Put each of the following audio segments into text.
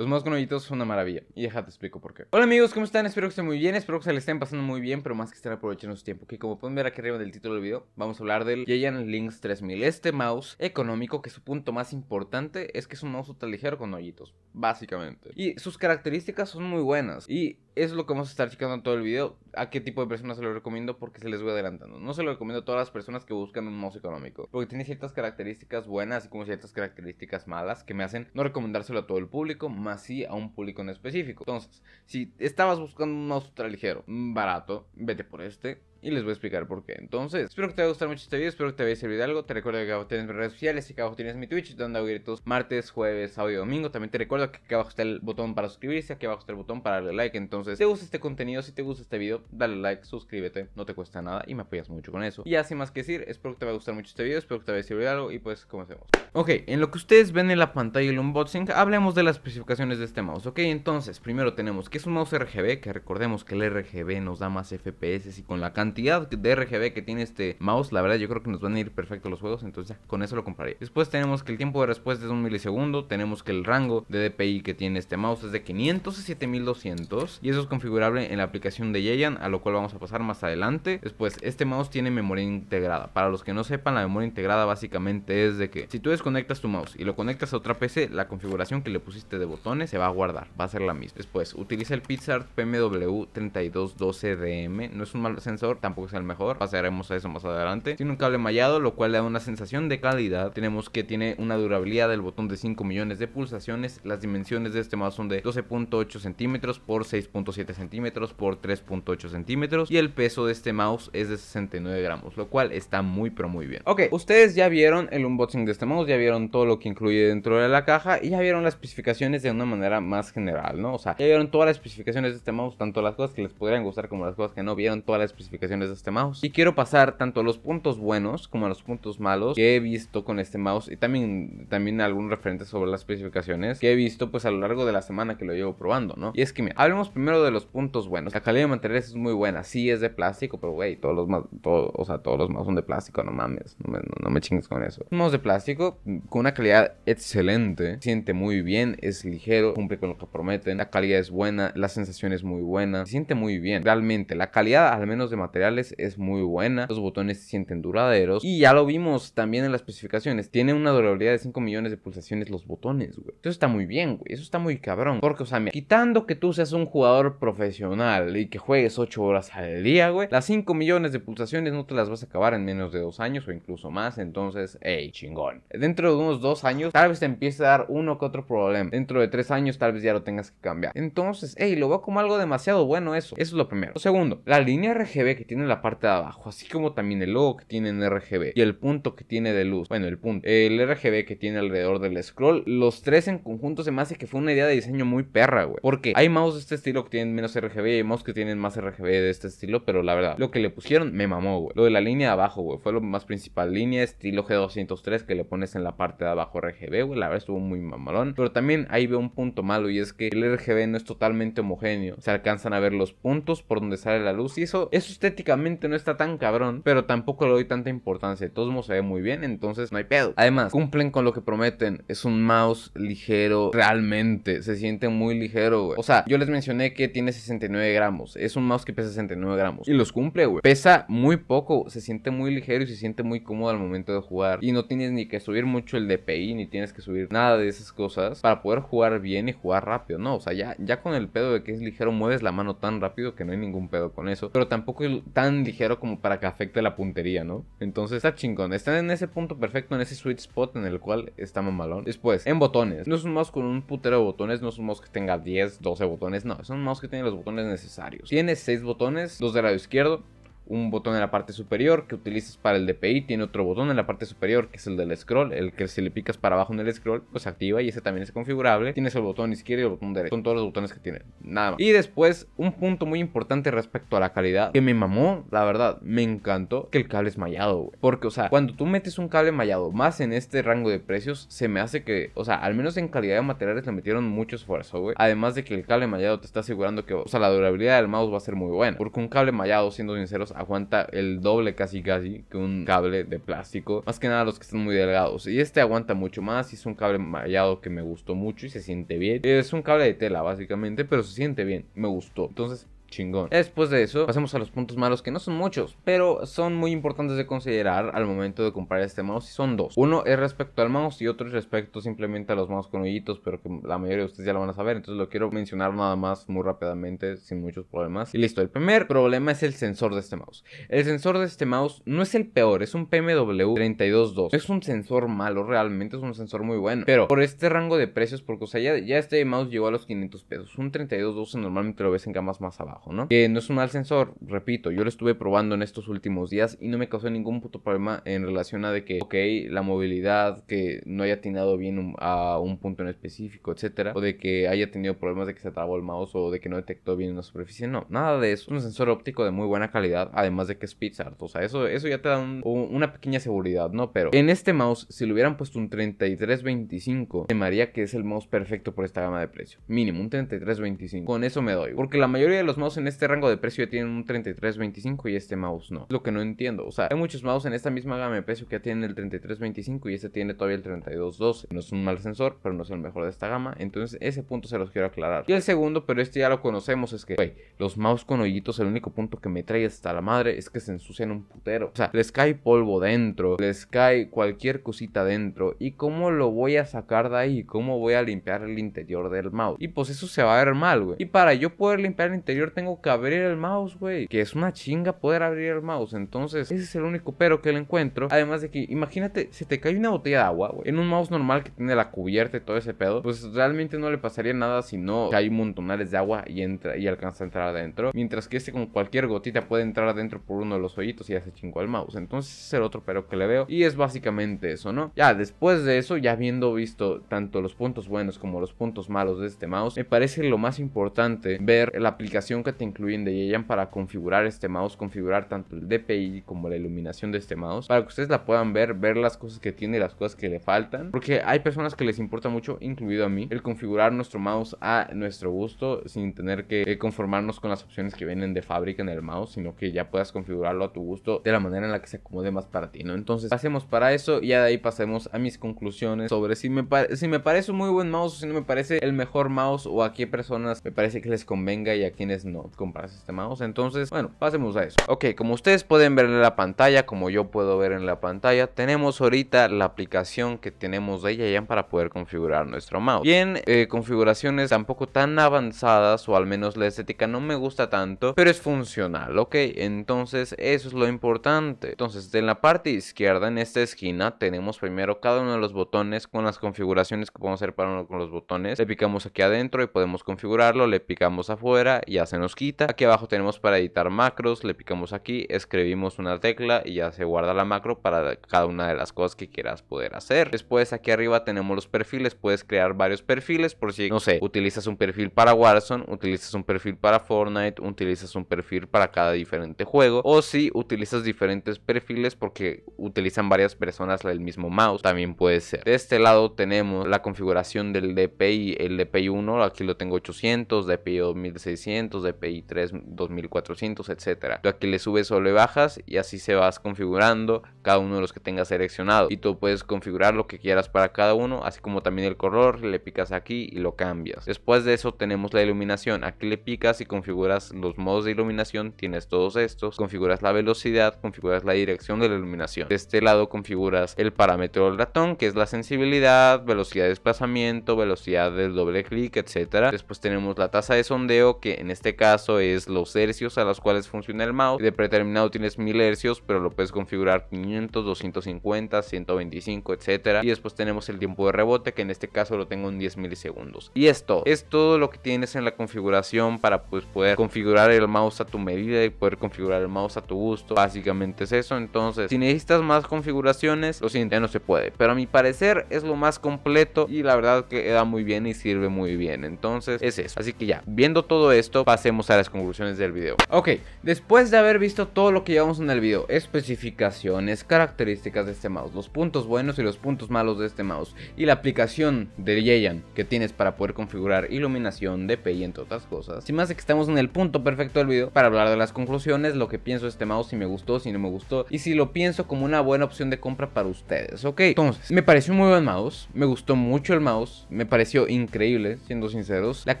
Los mouse con hoyitos son una maravilla. Y déjate explico por qué. Hola amigos, ¿cómo están? Espero que estén muy bien. Espero que se les estén pasando muy bien, pero más que estén aprovechando su tiempo. Que como pueden ver aquí arriba del título del video, vamos a hablar del Giant Links 3000. Este mouse económico, que su punto más importante es que es un mouse total ligero con hoyitos, básicamente. Y sus características son muy buenas. Y es lo que vamos a estar checando en todo el video. A qué tipo de personas se lo recomiendo porque se les voy adelantando. No se lo recomiendo a todas las personas que buscan un mouse económico. Porque tiene ciertas características buenas y como ciertas características malas que me hacen no recomendárselo a todo el público así a un público en específico. Entonces, si estabas buscando un ultra ligero mm, barato, vete por este y les voy a explicar por qué. Entonces, espero que te haya gustado mucho este video, espero que te haya servido algo. Te recuerdo que abajo tienes mis redes sociales y que abajo tienes mi Twitch, donde hago todos martes, jueves, sábado y domingo. También te recuerdo que aquí abajo está el botón para suscribirse, aquí abajo está el botón para darle like. Entonces, si te gusta este contenido, si te gusta este video, dale like, suscríbete, no te cuesta nada y me apoyas mucho con eso. Y así más que decir, espero que te haya gustado mucho este video, espero que te haya servido algo y pues comencemos. Ok, en lo que ustedes ven en la pantalla el unboxing, hablemos de las especificaciones de este mouse. Ok, entonces, primero tenemos que es un mouse RGB, que recordemos que el RGB nos da más FPS y con la cantidad de RGB que tiene este mouse, la verdad yo creo que nos van a ir perfectos los juegos, entonces con eso lo compraré. Después tenemos que el tiempo de respuesta es un milisegundo, tenemos que el rango de DPI que tiene este mouse es de 500 a 7200 y eso es configurable en la aplicación de Yayan, a lo cual vamos a pasar más adelante. Después, este mouse tiene memoria integrada. Para los que no sepan, la memoria integrada básicamente es de que si tú desconectas tu mouse y lo conectas a otra PC, la configuración que le pusiste de botones se va a guardar, va a ser la misma. Después, utiliza el PixArt PMW3212DM, no es un mal sensor, tampoco es el mejor. Pasaremos a eso más adelante. Tiene un cable mallado, lo cual le da una sensación de calidad. Tenemos que tiene una durabilidad del botón de 5 millones de pulsaciones. Las dimensiones de este mouse son de 12.8 centímetros por 6.7 centímetros por 3.8 centímetros. Y el peso de este mouse es de 69 gramos, lo cual está muy pero muy bien. Ok, ustedes ya vieron el unboxing de este mouse, ya vieron todo lo que incluye dentro de la caja y ya vieron las especificaciones de una manera más general, ¿no? O sea, ya vieron todas las especificaciones de este mouse, tanto las cosas que les podrían gustar como las cosas que no vieron, todas las especificaciones de este mouse. Y quiero pasar tanto a los puntos buenos como a los puntos malos que he visto con este mouse y también, también algún referente sobre las especificaciones que he visto pues a lo largo de la semana que lo llevo probando, ¿no? Y es que hablemos primero de los puntos buenos. La calidad de materiales es muy buena, sí es de plástico, pero güey, todos los más, todos, o sea, todos los más son de plástico, no mames, no me, chingues con eso. Mouse de plástico con una calidad excelente, siente muy bien, es ligero, cumple con lo que prometen, la calidad es buena, la sensación es muy buena, se siente muy bien, realmente la calidad al menos de materiales es muy buena, los botones se sienten duraderos y ya lo vimos también en las especificaciones, tiene una durabilidad de 5 millones de pulsaciones los botones, güey. Eso está muy bien, güey, eso está muy cabrón, porque, o sea, quitando que tú seas un jugador profesional y que juegues 8 horas al día, güey, las 5 millones de pulsaciones no te las vas a acabar en menos de 2 años o incluso más, entonces, hey, chingón. Dentro de unos 2 años, tal vez te empiece a dar uno que otro problema, dentro de 3 años tal vez ya lo tengas que cambiar. Entonces, hey, lo veo como algo demasiado bueno eso, eso es lo primero. Lo segundo, la línea RGB que tiene la parte de abajo, así como también el logo que tiene en RGB y el punto que tiene de luz. Bueno, el punto, el RGB que tiene alrededor del scroll, los tres en conjunto se me hace que fue una idea de diseño muy perra, güey. Porque hay mouse de este estilo que tienen menos RGB y hay mouse que tienen más RGB de este estilo, pero la verdad, lo que le pusieron me mamó, güey. Lo de la línea de abajo, güey, fue lo más principal. Línea estilo G203 que le pones en la parte de abajo RGB, güey, la verdad estuvo muy mamalón. Pero también ahí veo un punto malo y es que el RGB no es totalmente homogéneo. Se alcanzan a ver los puntos por donde sale la luz y eso, eso está estéticamente no está tan cabrón, pero tampoco le doy tanta importancia. todos modos se ve muy bien, entonces no hay pedo. Además, cumplen con lo que prometen. Es un mouse ligero, realmente. Se siente muy ligero, güey. O sea, yo les mencioné que tiene 69 gramos. Es un mouse que pesa 69 gramos. Y los cumple, güey. Pesa muy poco, se siente muy ligero y se siente muy cómodo al momento de jugar. Y no tienes ni que subir mucho el DPI, ni tienes que subir nada de esas cosas para poder jugar bien y jugar rápido. No, o sea, ya, ya con el pedo de que es ligero, mueves la mano tan rápido que no hay ningún pedo con eso. Pero tampoco tan ligero como para que afecte la puntería, ¿no? Entonces está chingón. Están en ese punto perfecto, en ese sweet spot en el cual está mamalón. Después, en botones. No es un mouse con un putero de botones, no es un mouse que tenga 10, 12 botones, no. Es un mouse que tiene los botones necesarios. Tiene 6 botones, dos del lado izquierdo, un botón en la parte superior que utilizas para el DPI, tiene otro botón en la parte superior que es el del scroll, el que si le picas para abajo en el scroll, pues activa y ese también es configurable. Tienes el botón izquierdo y el botón derecho, son todos los botones que tiene, nada más. Y después, un punto muy importante respecto a la calidad que me mamó, la verdad, me encantó que el cable es mallado, güey. Porque, o sea, cuando tú metes un cable mallado más en este rango de precios, se me hace que, o sea, al menos en calidad de materiales le metieron mucho esfuerzo, güey. Además de que el cable mallado te está asegurando que, o sea, la durabilidad del mouse va a ser muy buena. Porque un cable mallado, siendo sinceros, aguanta el doble casi casi que un cable de plástico. Más que nada los que están muy delgados. Y este aguanta mucho más. Y es un cable mallado que me gustó mucho y se siente bien. Es un cable de tela básicamente, pero se siente bien. Me gustó. Entonces Chingón. Después de eso, pasemos a los puntos malos que no son muchos, pero son muy importantes de considerar al momento de comprar este mouse y son dos. Uno es respecto al mouse y otro es respecto simplemente a los mouse con hoyitos, pero que la mayoría de ustedes ya lo van a saber, entonces lo quiero mencionar nada más muy rápidamente sin muchos problemas. Y listo, el primer problema es el sensor de este mouse. El sensor de este mouse no es el peor, es un PMW322. Es un sensor malo, realmente es un sensor muy bueno, pero por este rango de precios, porque o sea, ya, este mouse llegó a los 500 pesos, un 322 normalmente lo ves en gamas más abajo. Que no es un mal sensor, repito, yo lo estuve probando en estos últimos días y no me causó ningún puto problema en relación a de que, ok, la movilidad, que no haya atinado bien a un punto en específico, etcétera, o de que haya tenido problemas de que se trabó el mouse o de que no detectó bien una superficie, no, nada de eso. Es un sensor óptico de muy buena calidad, además de que es PixArt, o sea, eso, eso ya te da una pequeña seguridad, ¿no? Pero en este mouse, si le hubieran puesto un 3325, me maría que es el mouse perfecto por esta gama de precio, mínimo un 3325. Con eso me doy, porque la mayoría de los mouse en este rango de precio ya tienen un 3325 y este mouse no. es Lo que no entiendo. O sea, hay muchos mouse en esta misma gama de precio que ya tienen el 3325 y este tiene todavía el 3212. No es un mal sensor, pero no es el mejor de esta gama. Entonces, ese punto se los quiero aclarar. Y el segundo, pero este ya lo conocemos, es que, güey, los mouse con hoyitos, el único punto que me trae hasta la madre es que se ensucian un putero. O sea, les cae polvo dentro, les cae cualquier cosita dentro. ¿Y cómo lo voy a sacar de ahí? ¿Cómo voy a limpiar el interior del mouse? Y pues eso se va a ver mal, güey. Y para yo poder limpiar el interior, tengo que abrir el mouse, güey. Que es una chinga poder abrir el mouse. Entonces, ese es el único pero que le encuentro. Además de que, imagínate, si te cae una botella de agua, güey. En un mouse normal que tiene la cubierta y todo ese pedo, pues realmente no le pasaría nada si no cae montonales de agua y entra y alcanza a entrar adentro. Mientras que este Como cualquier gotita puede entrar adentro por uno de los hoyitos y hace chingo al mouse. Entonces, ese es el otro pero que le veo. Y es básicamente eso, ¿no? Ya después de eso, ya habiendo visto tanto los puntos buenos como los puntos malos de este mouse, me parece lo más importante ver la aplicación que te incluyen de para configurar este mouse, configurar tanto el DPI como la iluminación de este mouse, para que ustedes la puedan ver, ver las cosas que tiene, las cosas que le faltan, porque hay personas que les importa mucho, incluido a mí, el configurar nuestro mouse a nuestro gusto sin tener que eh, conformarnos con las opciones que vienen de fábrica en el mouse, sino que ya puedas configurarlo a tu gusto de la manera en la que se acomode más para ti, ¿no? Entonces, pasemos para eso y de ahí pasemos a mis conclusiones sobre si me, si me parece un muy buen mouse o si no me parece el mejor mouse o a qué personas me parece que les convenga y a quienes no comprar compras este mouse. Entonces, bueno, pasemos a eso. Ok, como ustedes pueden ver en la pantalla, como yo puedo ver en la pantalla, tenemos ahorita la aplicación que tenemos de Yayan para poder configurar nuestro mouse. Bien, eh, configuraciones tampoco tan avanzadas, o al menos la estética no me gusta tanto, pero es funcional, ok. Entonces, eso es lo importante. Entonces, en la parte izquierda, en esta esquina, tenemos primero cada uno de los botones con las configuraciones que podemos hacer para uno con los botones. Le picamos aquí adentro y podemos configurarlo, le picamos afuera y hacen nos quita. Aquí abajo tenemos para editar macros, le picamos aquí, escribimos una tecla y ya se guarda la macro para cada una de las cosas que quieras poder hacer. Después aquí arriba tenemos los perfiles, puedes crear varios perfiles por si, no sé, utilizas un perfil para Warzone, utilizas un perfil para Fortnite, utilizas un perfil para cada diferente juego o si utilizas diferentes perfiles porque utilizan varias personas el mismo mouse, también puede ser. De este lado tenemos la configuración del DPI, el DPI 1, aquí lo tengo 800, DPI 2600, pi 3 2400, etcétera. Tú aquí le subes o le bajas y así se vas configurando cada uno de los que tengas seleccionado. Y tú puedes configurar lo que quieras para cada uno, así como también el color, le picas aquí y lo cambias. Después de eso tenemos la iluminación. Aquí le picas y configuras los modos de iluminación, tienes todos estos, configuras la velocidad, configuras la dirección de la iluminación. De este lado configuras el parámetro del ratón, que es la sensibilidad, velocidad de desplazamiento, velocidad del doble clic, etcétera. Después tenemos la tasa de sondeo, que en este caso es los hercios a los cuales funciona el mouse. De predeterminado tienes 1000 hercios, pero lo puedes configurar 500, 250, 125, etcétera. Y después tenemos el tiempo de rebote, que en este caso lo tengo en 10 milisegundos. Y esto es todo lo que tienes en la configuración para pues, poder configurar el mouse a tu medida y poder configurar el mouse a tu gusto. Básicamente es eso. Entonces, si necesitas más configuraciones, lo siguiente no se puede. Pero a mi parecer es lo más completo y la verdad que da muy bien y sirve muy bien. Entonces, es eso. Así que ya, viendo todo esto, pasé a las conclusiones del video. Ok, después de haber visto todo lo que llevamos en el video, especificaciones, características de este mouse, los puntos buenos y los puntos malos de este mouse, y la aplicación de Yeyan que tienes para poder configurar iluminación, DPI, entre otras cosas, sin más que estamos en el punto perfecto del video para hablar de las conclusiones, lo que pienso de este mouse, si me gustó, si no me gustó, y si lo pienso como una buena opción de compra para ustedes, ok. Entonces, me pareció muy buen mouse, me gustó mucho el mouse, me pareció increíble, siendo sinceros, la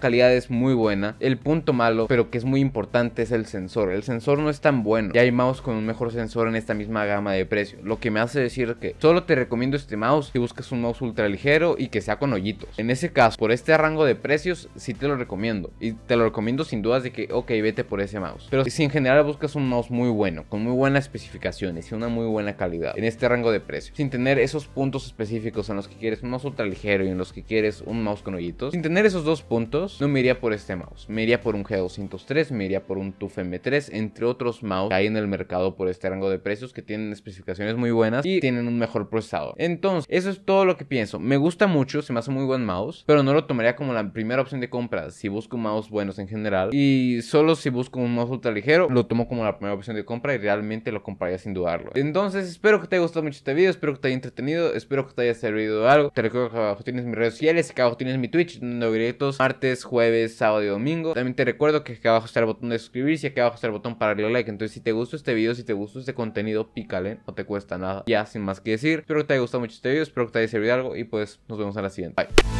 calidad es muy buena, el punto malo pero que es muy importante es el sensor. El sensor no es tan bueno. Ya hay mouse con un mejor sensor en esta misma gama de precios Lo que me hace decir que solo te recomiendo este mouse si buscas un mouse ultra ligero y que sea con hoyitos. En ese caso, por este rango de precios, sí te lo recomiendo. Y te lo recomiendo sin dudas de que, ok, vete por ese mouse. Pero si en general buscas un mouse muy bueno, con muy buenas especificaciones y una muy buena calidad, en este rango de precios, sin tener esos puntos específicos en los que quieres un mouse ultra ligero y en los que quieres un mouse con hoyitos, sin tener esos dos puntos, no me iría por este mouse, me iría por un g 203, me iría por un TUF M3, entre otros mouse que hay en el mercado por este rango de precios que tienen especificaciones muy buenas y tienen un mejor procesador. Entonces, eso es todo lo que pienso. Me gusta mucho, se me hace muy buen mouse, pero no lo tomaría como la primera opción de compra si busco mouse buenos en general. Y solo si busco un mouse ultra ligero, lo tomo como la primera opción de compra y realmente lo compraría sin dudarlo. Entonces, espero que te haya gustado mucho este video, espero que te haya entretenido, espero que te haya servido algo. Te recuerdo que abajo tienes mis redes sociales, que abajo tienes mi Twitch, donde directos martes, jueves, sábado y domingo. También te recuerdo que aquí abajo está el botón de suscribirse y aquí abajo está el botón para darle like. Entonces, si te gustó este video, si te gustó este contenido, pícale, no te cuesta nada. Ya, sin más que decir, espero que te haya gustado mucho este video, espero que te haya servido algo y pues nos vemos en la siguiente. Bye.